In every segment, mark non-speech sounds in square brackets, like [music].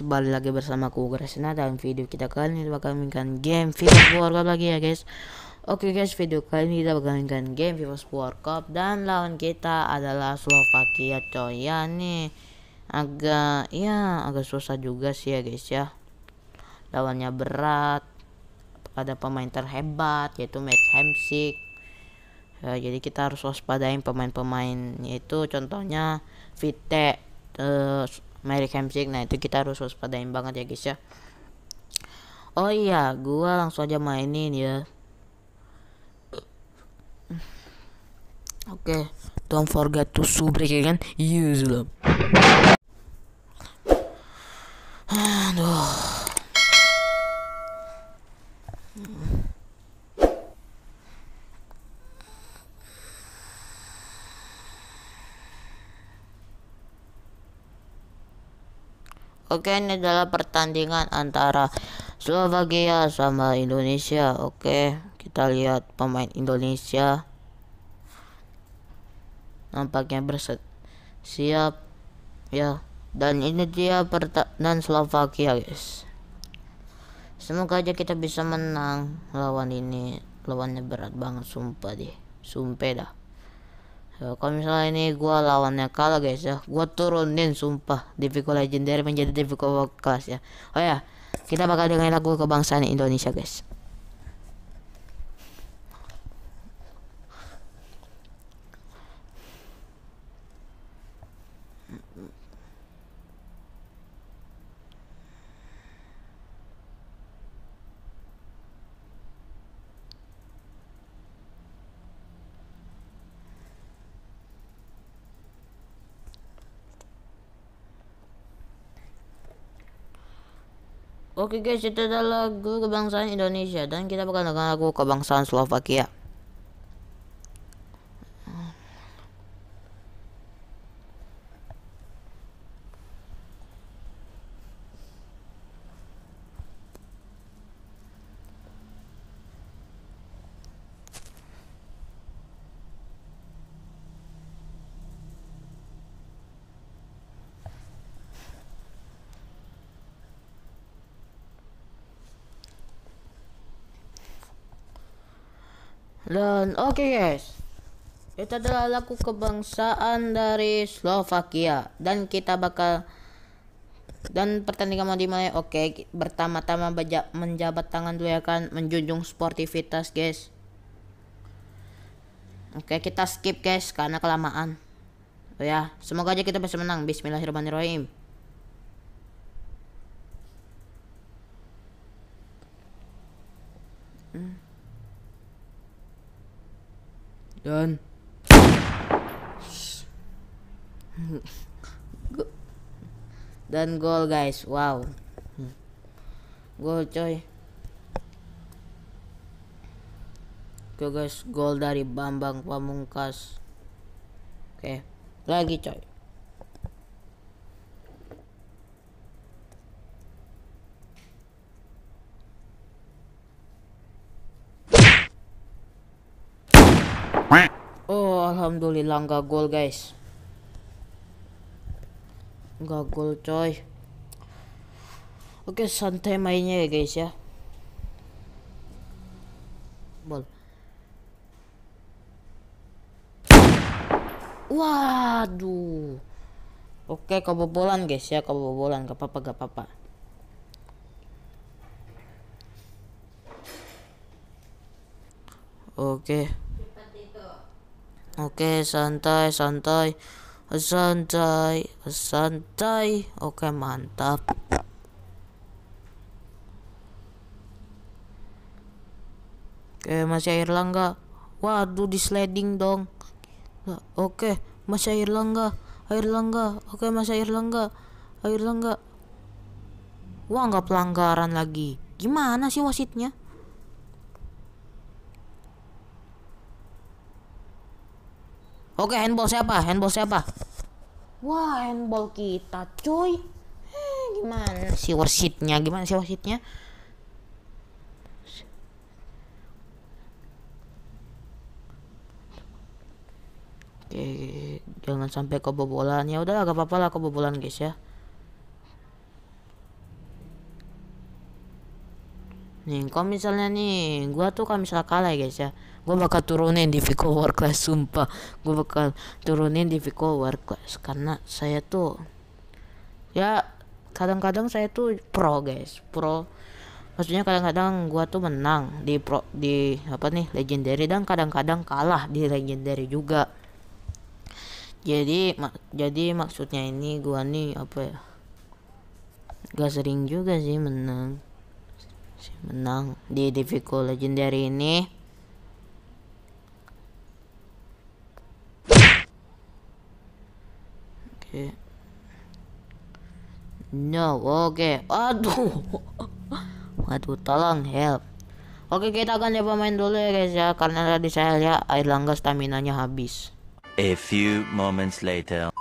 kembali lagi bersama aku Gresna dan video kita kali ini bakal mainkan game FIFA World Cup lagi ya guys Oke okay guys video kali ini kita bakal mainkan game FIFA World Cup dan lawan kita adalah Slovakia coy ya nih agak ya agak susah juga sih ya guys ya lawannya berat ada pemain terhebat yaitu Matt Hamsik ya, jadi kita harus waspadain pemain-pemain yaitu contohnya Vite eh, Merrick Hamsik nah itu kita harus waspadain banget ya guys ya oh iya gua langsung aja mainin ya oke okay. don't forget to subscribe ya kan use love Oke, ini adalah pertandingan antara Slovakia sama Indonesia. Oke, kita lihat pemain Indonesia. Nampaknya berset siap ya. Dan ini dia pertandingan Slovakia, guys. Semoga aja kita bisa menang lawan ini. Lawannya berat banget sumpah deh. Sumpah dah. So, eh, kalau misalnya ini gua lawannya kalah guys ya, gue turunin sumpah difficult legendary menjadi difficult kelas ya. Oh ya, kita bakal dengerin lagu kebangsaan Indonesia guys. Oke guys, itu adalah lagu kebangsaan Indonesia dan kita akan dengar lagu kebangsaan Slovakia. Dan oke okay guys, itu adalah lagu kebangsaan dari Slovakia dan kita bakal dan pertandingan mau dimulai. Oke, okay, pertama-tama menjabat tangan dulu ya kan, menjunjung sportivitas guys. Oke, okay, kita skip guys karena kelamaan. Oh ya, semoga aja kita bisa menang. Bismillahirrahmanirrahim. Hmm. Dan dan gol guys. Wow. Gol coy. Oke guys, gol dari Bambang Pamungkas. Oke, lagi coy. Alhamdulillah nggak gol guys. Nggak gol coy. Oke santai mainnya ya guys ya. Bol. Waduh. Oke kebobolan guys ya kebobolan gak apa-apa gak apa-apa. Oke. Oke, santai, santai. Santai, santai. Oke, mantap. Oke, masih air langga. Waduh, di sliding dong. Oke, masih air langga. Air langga. Oke, masih air langga. Air langga. Wah, nggak pelanggaran lagi. Gimana sih wasitnya? Oke, handball siapa? Handball siapa? Wah, handball kita, cuy. Eh, gimana sih wasitnya? Gimana sih wasitnya? Oke, jangan sampai kebobolan. Ya udah, gak apa-apa lah kebobolan, guys ya. Nih, kalau misalnya nih, gua tuh kalau misalnya kalah ya guys ya, gue bakal turunin di work Class sumpah gue bakal turunin di work Class karena saya tuh ya kadang-kadang saya tuh pro guys pro maksudnya kadang-kadang gua tuh menang di pro di apa nih legendary dan kadang-kadang kalah di legendary juga jadi mak jadi maksudnya ini gua nih apa ya gak sering juga sih menang menang di difficult legendary ini Oke. Okay. No, oke. Okay. Aduh. [laughs] Waduh, tolong help. Oke, okay, kita akan coba main dulu ya guys ya karena tadi saya lihat air langga stamina-nya habis. A few moments later.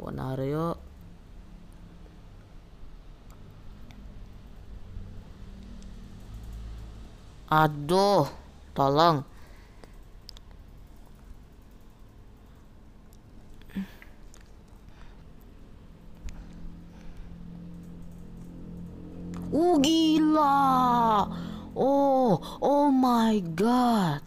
Ponario Aduh Tolong. Uh, gila. Oh, oh my god.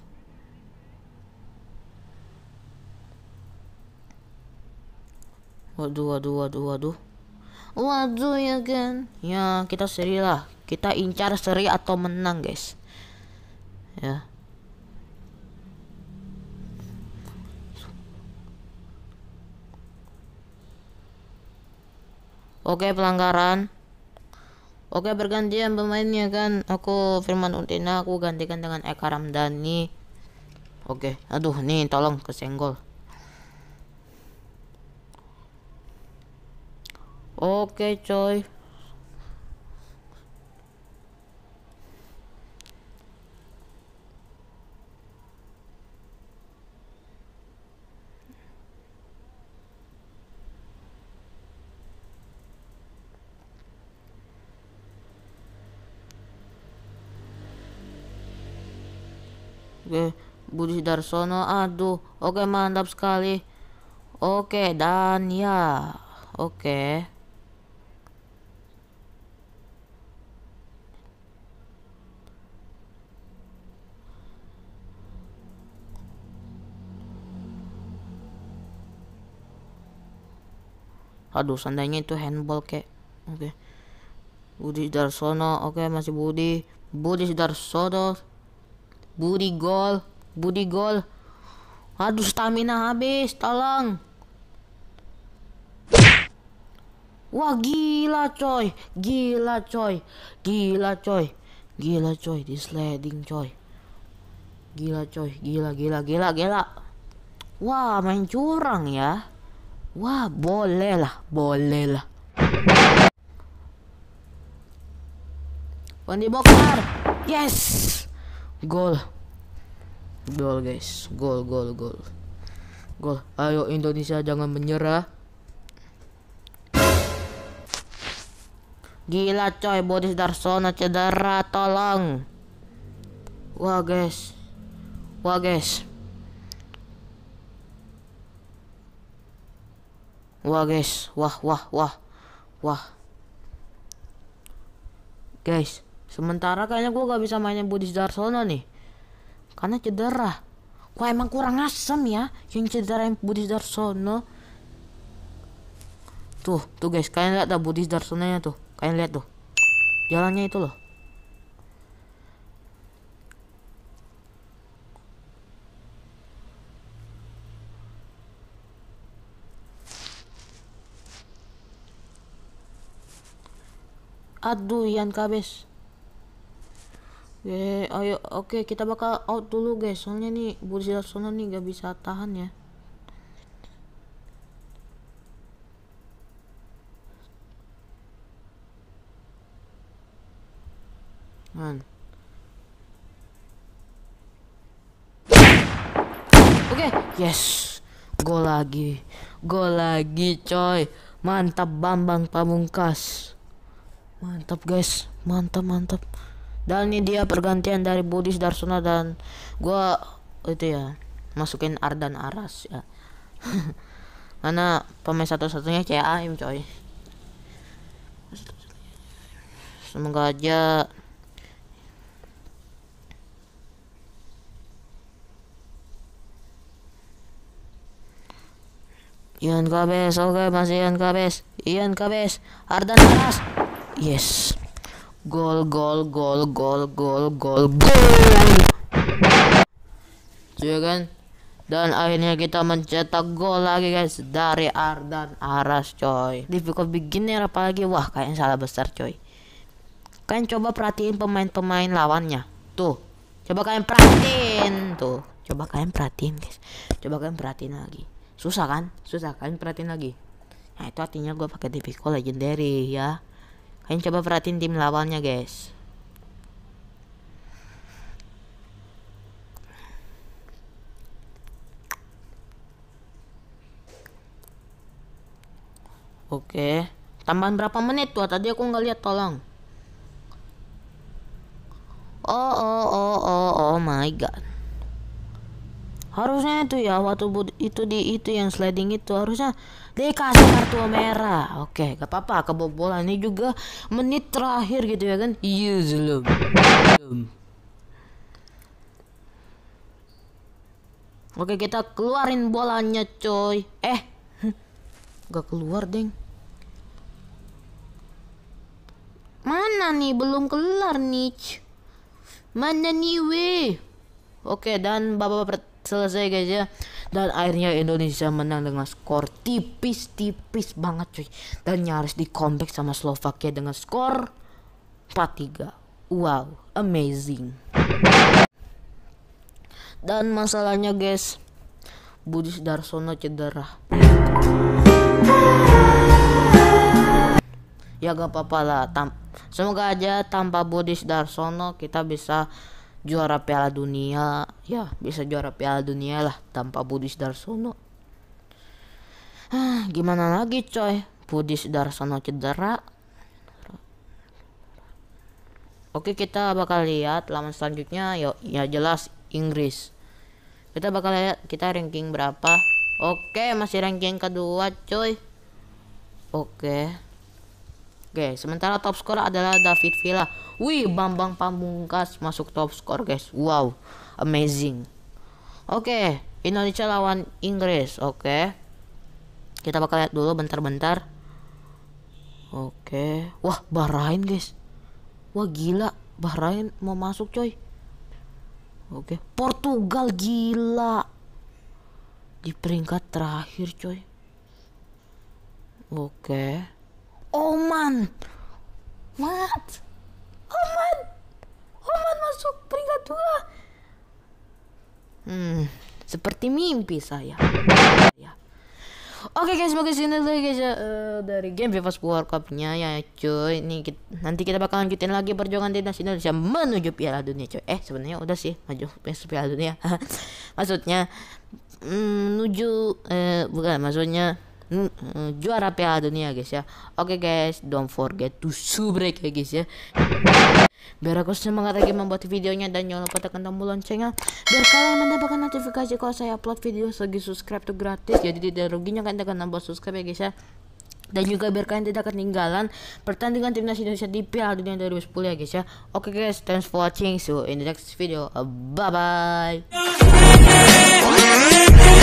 Waduh, waduh, waduh, waduh. Waduh ya kan. Ya, kita seri lah. Kita incar seri atau menang, guys. Ya. Oke pelanggaran. Oke bergantian pemainnya kan. Aku Firman Untina aku gantikan dengan Eka Ramdhani. Oke, aduh nih tolong kesenggol. Oke coy. Oke, Budi Darsono. Aduh, oke mantap sekali. Oke, dan ya. Oke. Aduh, seandainya itu handball kek. Oke. Okay. Budi Darsono, oke masih Budi. Budi Darsono. Budi gol, Budi gol. Aduh stamina habis, tolong. Wah gila coy, gila coy, gila coy, gila coy di sliding coy. Gila coy, gila gila gila gila. Wah main curang ya. Wah boleh lah, boleh lah. Pandi bokar, Yes. Gol. Gol guys. Gol gol gol. Gol. Ayo Indonesia jangan menyerah. Gila coy Boris Darsono cedera tolong. Wah guys. Wah guys. Wah guys, wah wah wah wah. Guys, Sementara kayaknya gue gak bisa mainnya Budi Darsono nih. Karena cedera. Gue emang kurang asem ya yang cedera yang Budi Sudarsono. Tuh, tuh guys, kalian lihat dah Budi nya tuh. Kalian lihat tuh. Jalannya itu loh. Aduh, Ian Kabes. Ye, ayo oke okay, kita bakal out dulu guys. Soalnya nih Burzila Sono nih gak bisa tahan ya. Man. Oke, okay. yes. go lagi. go lagi, coy. Mantap Bambang Pamungkas. Mantap guys, mantap mantap dan ini dia pergantian dari Budis Darsuna dan gua itu ya masukin Ardan Aras ya [laughs] karena pemain satu-satunya Aim coy semoga aja Ian Kabes, oke okay, masih Ian Kabes, Ian Kabes, Ardan Aras, yes. Gol, gol, gol, gol, gol, gol, gol. Cuy iya kan? Dan akhirnya kita mencetak gol lagi guys dari Ardan Aras coy. Difficult beginner apalagi wah kayaknya salah besar coy. Kalian coba perhatiin pemain-pemain lawannya. Tuh. Coba kalian perhatiin tuh. Coba kalian perhatiin guys. Coba kalian perhatiin lagi. Susah kan? Susah kalian perhatiin lagi. Nah itu artinya gue pakai difficult legendary ya. Kalian coba perhatiin tim lawannya guys. Oke, tambahan berapa menit tuh? Tadi aku nggak lihat, tolong. Oh, oh, oh, oh, oh my god harusnya itu ya waktu itu di itu yang sliding itu harusnya dikasih kartu merah oke gak apa-apa kebobolan ini juga menit terakhir gitu ya kan iya belum oke kita keluarin bolanya coy eh [laughs] gak keluar deng mana nih belum kelar nih mana nih weh oke dan bapak selesai guys ya dan akhirnya Indonesia menang dengan skor tipis-tipis banget cuy dan nyaris di comeback sama Slovakia dengan skor 4-3 wow amazing dan masalahnya guys Budis Darsono cedera ya gak apa-apa lah tam semoga aja tanpa Budis Darsono kita bisa juara Piala Dunia ya bisa juara Piala Dunia lah tanpa Budi Darsono. Ah, gimana lagi coy Budi Darsono cedera Oke kita bakal lihat laman selanjutnya ya ya jelas Inggris kita bakal lihat kita ranking berapa Oke masih ranking kedua coy Oke Oke, Sementara top skor adalah David Villa. Wih, Bambang Pamungkas masuk top skor, guys. Wow, amazing. Oke, Indonesia lawan Inggris. Oke. Kita bakal lihat dulu bentar-bentar. Oke. Wah, Bahrain, guys. Wah, gila. Bahrain mau masuk, coy. Oke, Portugal gila. Di peringkat terakhir, coy. Oke. Okay. Oman. What? Oman. Oman masuk peringkat dua. Hmm, seperti mimpi saya. Ya. Oke okay guys, semoga sini lagi guys ya, uh, dari game bebas World Cup-nya ya cuy. Ini kita, nanti kita bakalan lanjutin lagi perjuangan timnas Indonesia menuju Piala Dunia cuy. Eh sebenarnya udah sih maju Piala Dunia. [laughs] maksudnya mm, menuju eh bukan maksudnya Eh, juara Piala Dunia guys ya. Oke okay, guys, don't forget to subrek ya guys ya. Biar aku semangat lagi membuat videonya dan jangan lupa tekan tombol loncengnya biar kalian mendapatkan notifikasi kalau saya upload video lagi subscribe tuh gratis. Jadi tidak ruginya kan tekan tombol subscribe ya guys ya. Dan juga biar kalian tidak ketinggalan pertandingan timnas Indonesia di Piala Dunia 2010 ya guys ya. Oke okay, guys, thanks for watching. See you in the next video. Bye bye.